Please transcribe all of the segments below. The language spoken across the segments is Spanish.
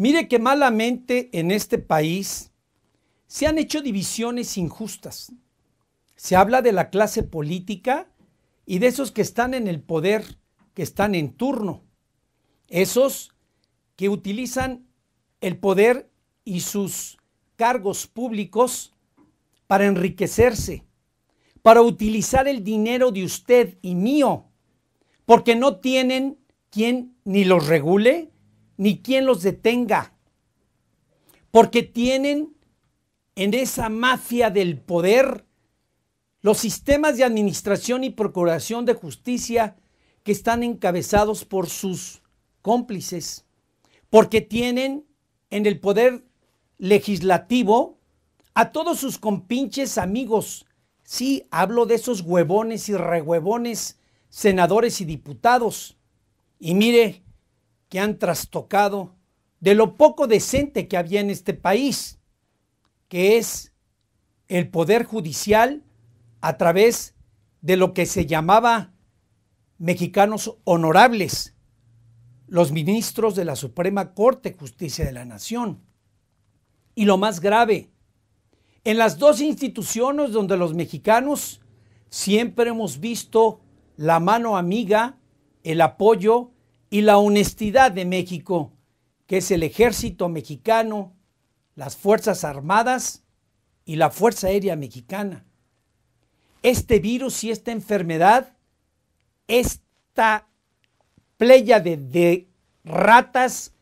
Mire que malamente en este país se han hecho divisiones injustas. Se habla de la clase política y de esos que están en el poder, que están en turno. Esos que utilizan el poder y sus cargos públicos para enriquecerse, para utilizar el dinero de usted y mío, porque no tienen quien ni los regule, ni quien los detenga, porque tienen en esa mafia del poder los sistemas de administración y procuración de justicia que están encabezados por sus cómplices, porque tienen en el poder legislativo a todos sus compinches amigos. Sí, hablo de esos huevones y rehuevones, senadores y diputados. Y mire, que han trastocado de lo poco decente que había en este país, que es el poder judicial a través de lo que se llamaba mexicanos honorables, los ministros de la Suprema Corte Justicia de la Nación. Y lo más grave, en las dos instituciones donde los mexicanos siempre hemos visto la mano amiga, el apoyo y la honestidad de México, que es el ejército mexicano, las Fuerzas Armadas y la Fuerza Aérea Mexicana. Este virus y esta enfermedad, esta playa de, de ratas,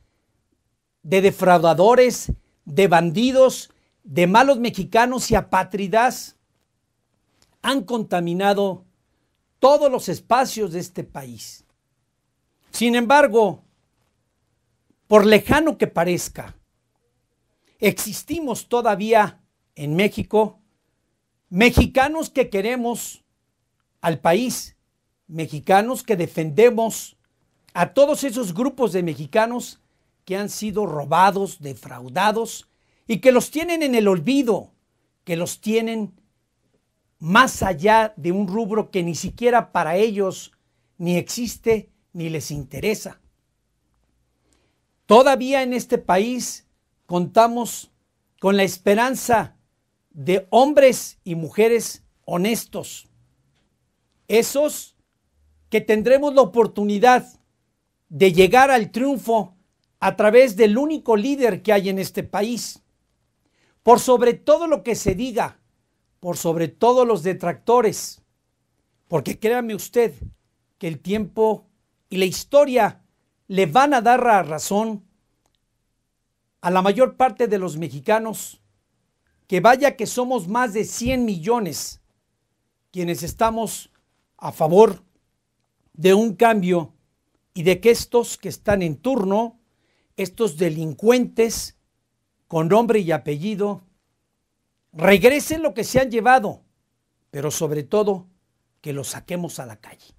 de defraudadores, de bandidos, de malos mexicanos y apátridas, han contaminado todos los espacios de este país. Sin embargo, por lejano que parezca, existimos todavía en México mexicanos que queremos al país, mexicanos que defendemos a todos esos grupos de mexicanos que han sido robados, defraudados y que los tienen en el olvido, que los tienen más allá de un rubro que ni siquiera para ellos ni existe ni les interesa. Todavía en este país contamos con la esperanza de hombres y mujeres honestos, esos que tendremos la oportunidad de llegar al triunfo a través del único líder que hay en este país. Por sobre todo lo que se diga, por sobre todo los detractores, porque créame usted que el tiempo la historia le van a dar la razón a la mayor parte de los mexicanos que vaya que somos más de 100 millones quienes estamos a favor de un cambio y de que estos que están en turno, estos delincuentes con nombre y apellido, regresen lo que se han llevado, pero sobre todo que los saquemos a la calle.